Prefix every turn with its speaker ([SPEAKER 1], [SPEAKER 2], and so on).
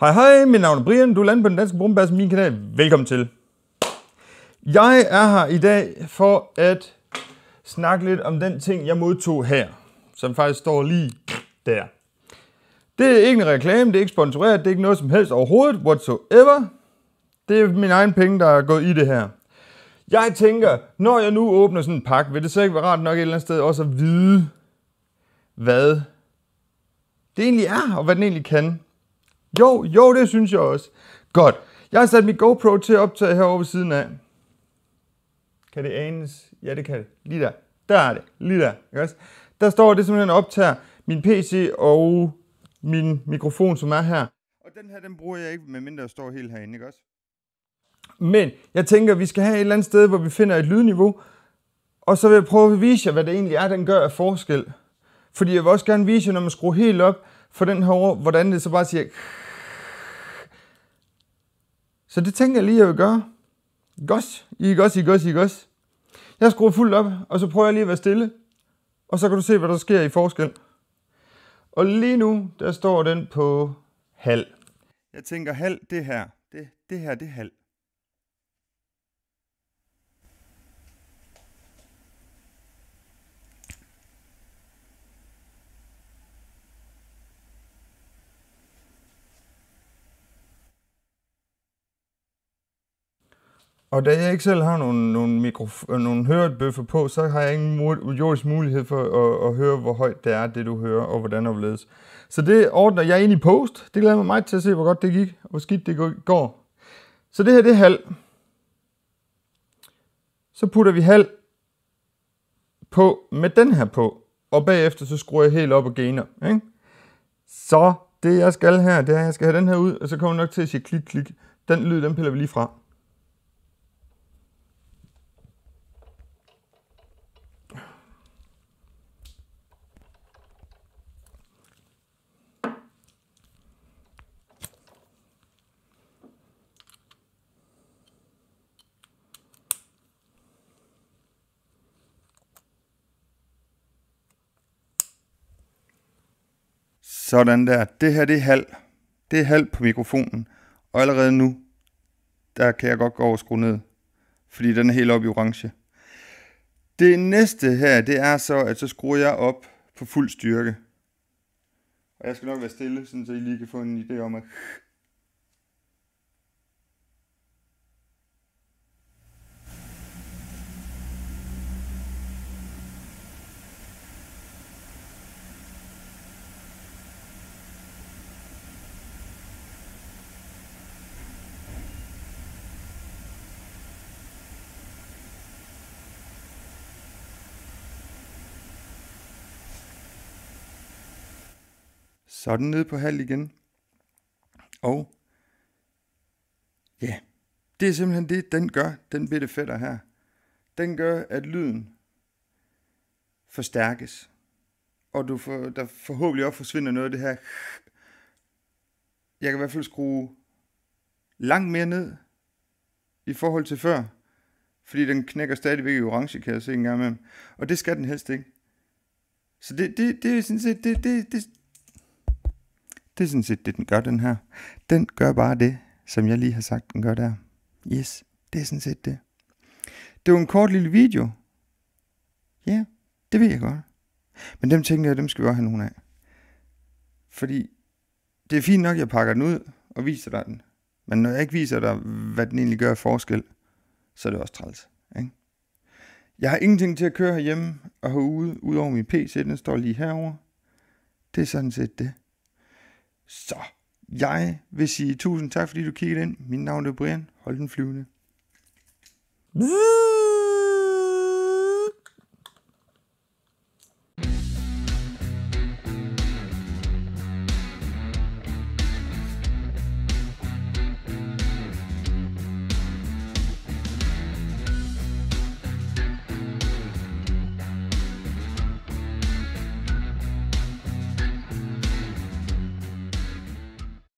[SPEAKER 1] Hej hej, mit navn er Brian, du landet på den danske brumbass, min kanal. Velkommen til. Jeg er her i dag for at snakke lidt om den ting, jeg modtog her, som faktisk står lige der. Det er ikke en reklame, det er ikke sponsoreret, det er ikke noget som helst overhovedet, whatsoever. Det er min egen penge, der er gået i det her. Jeg tænker, når jeg nu åbner sådan en pakke, vil det så ikke være rart nok et eller andet sted også at vide, hvad det egentlig er, og hvad den egentlig kan. Jo, jo, det synes jeg også. Godt. Jeg har sat min GoPro til at optage herovre ved siden af. Kan det anes? Ja, det kan det. Lige der. Der er det. Lige der. Ikke også? Der står det simpelthen optager min PC og min mikrofon, som er her. Og den her, den bruger jeg ikke, medmindre jeg står helt herinde, ikke også? Men jeg tænker, vi skal have et eller andet sted, hvor vi finder et lydniveau, og så vil jeg prøve at vise jer, hvad det egentlig er, den gør af forskel. Fordi jeg vil også gerne vise jer, når man skruer helt op for den her over, hvordan det så bare siger... Så det tænker jeg lige, jeg vil gøre. Gos, I gos, I gos, I gos. Jeg skruer fuldt op, og så prøver jeg lige at være stille. Og så kan du se, hvad der sker i forskel. Og lige nu, der står den på halv. Jeg tænker halv, det her. Det, det her, det er halv. Og da jeg ikke selv har nogle, nogle, nogle hørebøffer på, så har jeg ingen jordisk mulighed for at, at høre, hvor højt det er, det du hører, og hvordan det ledes. Så det ordner jeg ind i post. Det glæder mig meget til at se, hvor godt det gik, og hvor skidt det går. Så det her, det er halv. Så putter vi halv på med den her på, og bagefter så skruer jeg helt op og gainer. Ikke? Så det jeg skal her, det er, at jeg skal have den her ud, og så kommer jeg nok til at sige klik, klik. Den lyd, den piller vi lige fra. Sådan der. Det her, det er halv. Det er halv på mikrofonen. Og allerede nu, der kan jeg godt gå over og skrue ned. Fordi den er helt oppe i orange. Det næste her, det er så, at så skruer jeg op på fuld styrke. Og jeg skal nok være stille, så I lige kan få en idé om, at Så er den nede på halv igen. Og ja, det er simpelthen det, den gør, den bitte fætter her. Den gør, at lyden forstærkes. Og du for, der forhåbentlig også forsvinder noget af det her. Jeg kan i hvert fald skrue langt mere ned i forhold til før. Fordi den knækker stadigvæk i orange, kan jeg se en gang imellem. Og det skal den helst ikke. Så det, det, det er det, det, det, det er sådan set det, den gør, den her. Den gør bare det, som jeg lige har sagt, den gør der. Yes, det er sådan set det. Det var en kort lille video. Ja, yeah, det ved jeg godt. Men dem tænker jeg, dem skal vi også have nogle af. Fordi det er fint nok, at jeg pakker den ud og viser dig den. Men når jeg ikke viser dig, hvad den egentlig gør af forskel, så er det også træls. Ikke? Jeg har ingenting til at køre herhjemme og herude, udover min PC, den står lige herover. Det er sådan set det. Så jeg vil sige tusind tak, fordi du kiggede ind. Mit navn er Brian. Hold den flyvende. Bzzz.